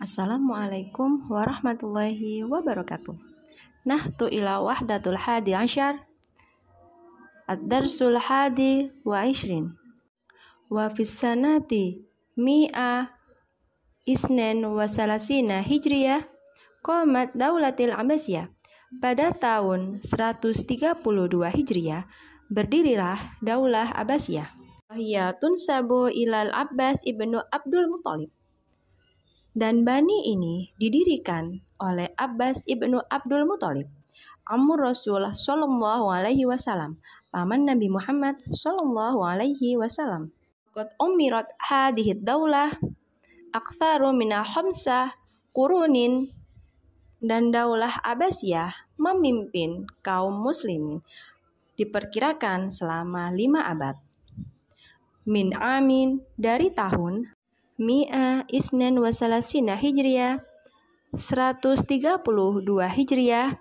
Assalamualaikum warahmatullahi wabarakatuh. Nahtu ila wahdatul hadi ansyar. Ad-darsul hadi wa ishrin. Wa fis sanati mi'a isnen wa salasina hijriyah. komat daulatil amasyah. Pada tahun 132 Hijriah berdirilah Daulah Abbasiyah. Wahiyatun sabu ilal Abbas ibnu Abdul Muthalib dan Bani ini didirikan oleh Abbas ibnu Abdul Muthalib, Amur Rasul Shallallahu Alaihi Wasallam, paman Nabi Muhammad Shallallahu Alaihi Wasallam. Kot umirat hadhihi daulah aksaru mina khamsah kurunin dan Daulah Abbasiyah memimpin kaum muslimin diperkirakan selama lima abad. Min amin dari tahun Mi'a Isnen Wasalasina Hijriah 132 Hijriah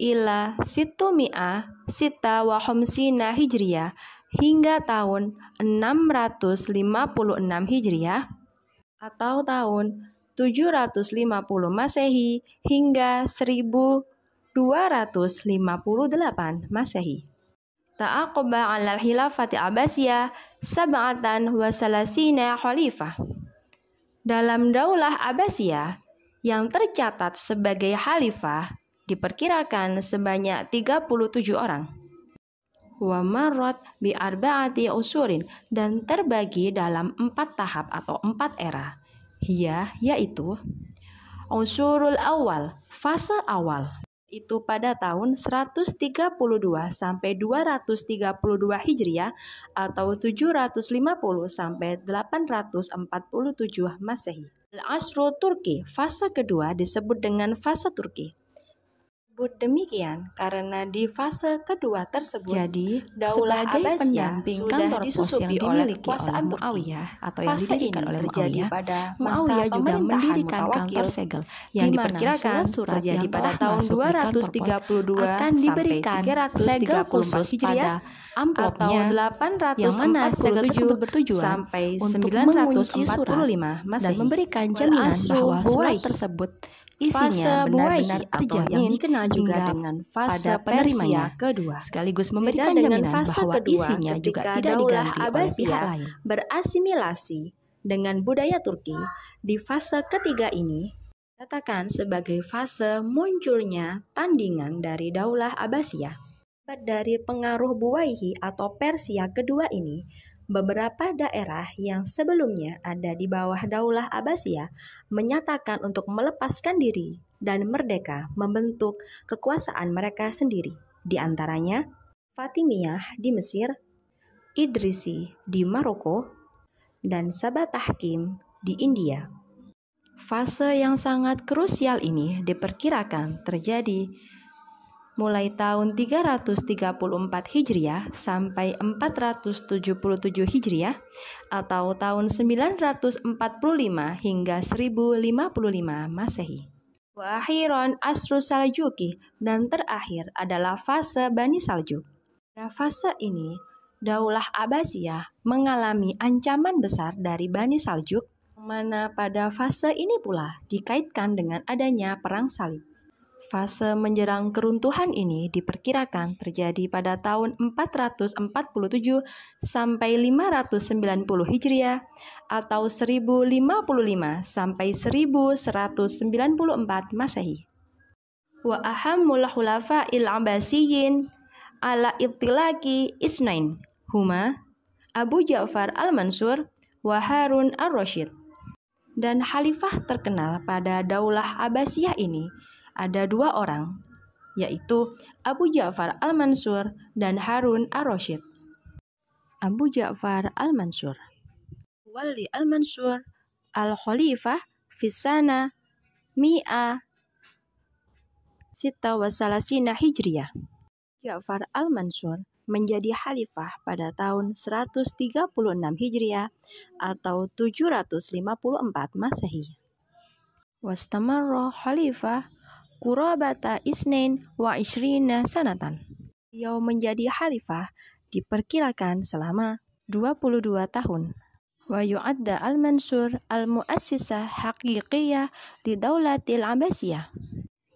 ila situ mi'a sita wahomsina hijriah hingga tahun 656 hijriah atau tahun 750 Masehi hingga 1258 Masehi. Ta'aqba alal hilafati Abasyah sab'atan wasalasina khalifah. Dalam Daulah Abbasiyah yang tercatat sebagai khalifah diperkirakan sebanyak 37 orang. Wa marrat bi arba'ati usurin dan terbagi dalam empat tahap atau empat era. Ya, yaitu usurul awal, fase awal itu pada tahun 132 sampai 232 Hijriah atau 750 sampai 847 Masehi. Al-Asru Turki, fase kedua disebut dengan fase Turki disebut demikian karena di fase kedua tersebut jadi Daulah sebagai Abasyah pendamping kantor pos yang dimiliki oleh Muawiyah atau yang didirikan oleh Muawiyah pada Muawiyah juga mendirikan kantor segel yang diperkirakan surat yang pada tahun 232 akan diberikan segel khusus pada amplopnya yang mana segel tersebut bertujuan sampai 945 dan memberikan jaminan bahwa surat tersebut Isinya benar-benar terjamin yang dikenal juga dengan fase penerimanya kedua. Sekaligus memberikan jaminan fase bahwa kedua, isinya juga tidak diganti oleh pihak lain. Berasimilasi dengan budaya Turki di fase ketiga ini katakan sebagai fase munculnya tandingan dari Daulah Abasia Dari pengaruh Buaihi atau Persia kedua ini, beberapa daerah yang sebelumnya ada di bawah Daulah Abbasiyah menyatakan untuk melepaskan diri dan merdeka membentuk kekuasaan mereka sendiri. Di antaranya, Fatimiyah di Mesir, Idrisi di Maroko, dan Sabah Tahkim di India. Fase yang sangat krusial ini diperkirakan terjadi mulai tahun 334 Hijriah sampai 477 Hijriah atau tahun 945 hingga 1055 Masehi. Wahiron Asru Saljuki dan terakhir adalah fase Bani Saljuk. Pada fase ini, Daulah Abbasiyah mengalami ancaman besar dari Bani Saljuk, mana pada fase ini pula dikaitkan dengan adanya Perang Salib. Fase menjelang keruntuhan ini diperkirakan terjadi pada tahun 447 sampai 590 Hijriah atau 1055 sampai 1194 Masehi. Wa ahammul khulafa'il Abbasiyyin ala ittilaki isnain huma Abu Ja'far al-Mansur wa Harun ar-Rashid. Dan khalifah terkenal pada Daulah Abbasiyah ini ada dua orang, yaitu Abu Ja'far al-Mansur dan Harun ar-Rashid. Abu Ja'far al-Mansur Wali al-Mansur al-Khalifah Fisana Mi'a Sita Wasalasina Hijriah Ja'far al-Mansur menjadi khalifah pada tahun 136 Hijriah atau 754 Masehi. Wastamarro khalifah kurobata isnain wa ishrina sanatan. Beliau menjadi khalifah diperkirakan selama 22 tahun. Wa yu'adda al-Mansur al-muassisah haqiqiyah di daulatil Abbasiyah.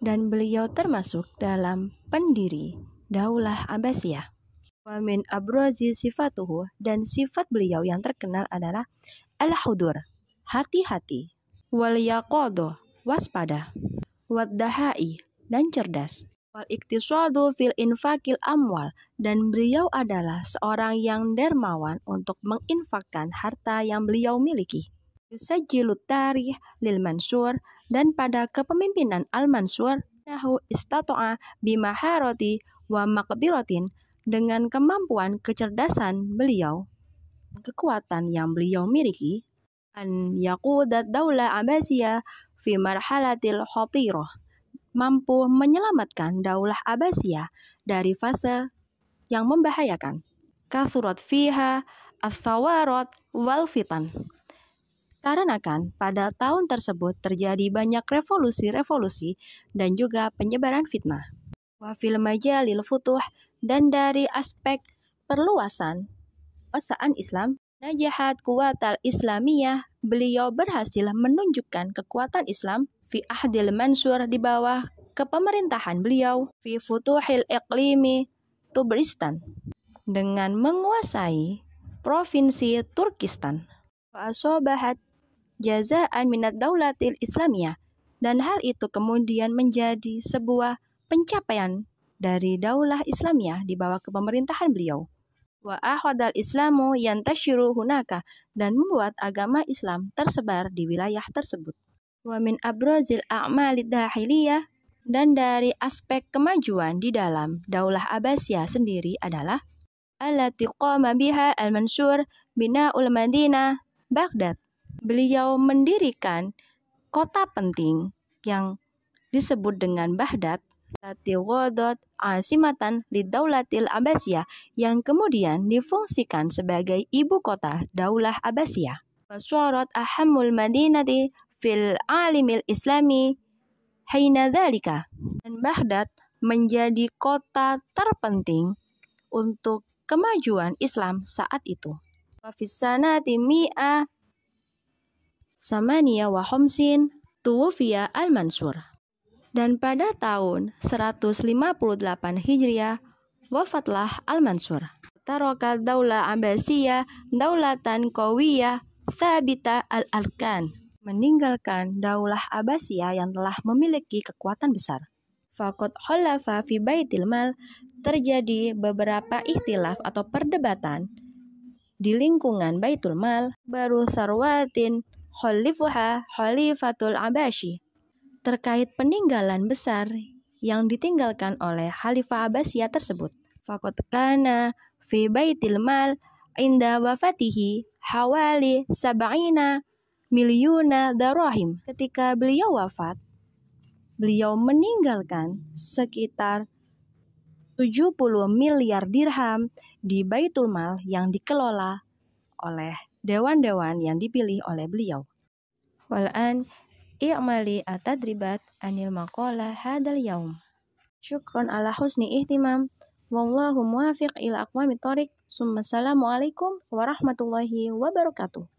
Dan beliau termasuk dalam pendiri Daulah Abbasiyah. Wa min abrazi sifatuhu dan sifat beliau yang terkenal adalah al-hudur, hati-hati, wal yaqadu, waspada waddaha'i, dan cerdas. Wal iktisadu fil infakil amwal dan beliau adalah seorang yang dermawan untuk menginfakkan harta yang beliau miliki. Yusajilut tarikh lil mansur dan pada kepemimpinan al mansur nahu istatoa bimaharoti wa makdirotin dengan kemampuan kecerdasan beliau kekuatan yang beliau miliki an yaqudat daulah abasyah fi marhalatil khotiroh, mampu menyelamatkan daulah Abbasiyah dari fase yang membahayakan. Kasurat fiha as-sawarot wal fitan. kan pada tahun tersebut terjadi banyak revolusi-revolusi dan juga penyebaran fitnah. fil majalil futuh dan dari aspek perluasan pesaan Islam Najahat Kuwatal Islamiyah, beliau berhasil menunjukkan kekuatan Islam fi ahdil mansur di bawah kepemerintahan beliau fi futuhil iqlimi Tubristan dengan menguasai provinsi Turkistan. Fa'asobahat jaza'an minat daulatil Islamiyah dan hal itu kemudian menjadi sebuah pencapaian dari daulah Islamiyah di bawah kepemerintahan beliau wa ahwadal islamu yang tashiru hunaka dan membuat agama Islam tersebar di wilayah tersebut. Wa min abrozil a'malid dahiliyah dan dari aspek kemajuan di dalam Daulah Abasya sendiri adalah allati qama biha al-mansur bina Madinah Baghdad. Beliau mendirikan kota penting yang disebut dengan Baghdad Ghodot Asimatan di Daulatil Abbasiyah yang kemudian difungsikan sebagai ibu kota Daulah Abbasiyah. Wasorot ahamul madinati fil alimil islami haina Dalika Dan Baghdad menjadi kota terpenting untuk kemajuan Islam saat itu. Wafisanati Timia samania Wahomsin homsin tuwfiya al-Mansur dan pada tahun 158 Hijriah wafatlah Al-Mansur. Tarokat Daulah Abbasiyah Daulatan Kawiyah Thabita Al-Arkan meninggalkan Daulah Abbasiyah yang telah memiliki kekuatan besar. Fakot Holafa fi Baitil Mal terjadi beberapa ikhtilaf atau perdebatan di lingkungan Baitul Mal baru Sarwatin Khalifuha Khalifatul Abashi terkait peninggalan besar yang ditinggalkan oleh Khalifah Abbasiyah tersebut. Fakot kana fi baitil mal inda wafatihi hawali sab'ina miliuna darahim. Ketika beliau wafat, beliau meninggalkan sekitar 70 miliar dirham di Baitul Mal yang dikelola oleh dewan-dewan yang dipilih oleh beliau. Walan i'mali atadribat anil Makola hadal yaum. Syukron ala husni ihtimam. Wallahu muwafiq ila aqwamit tariq. Assalamualaikum warahmatullahi wabarakatuh.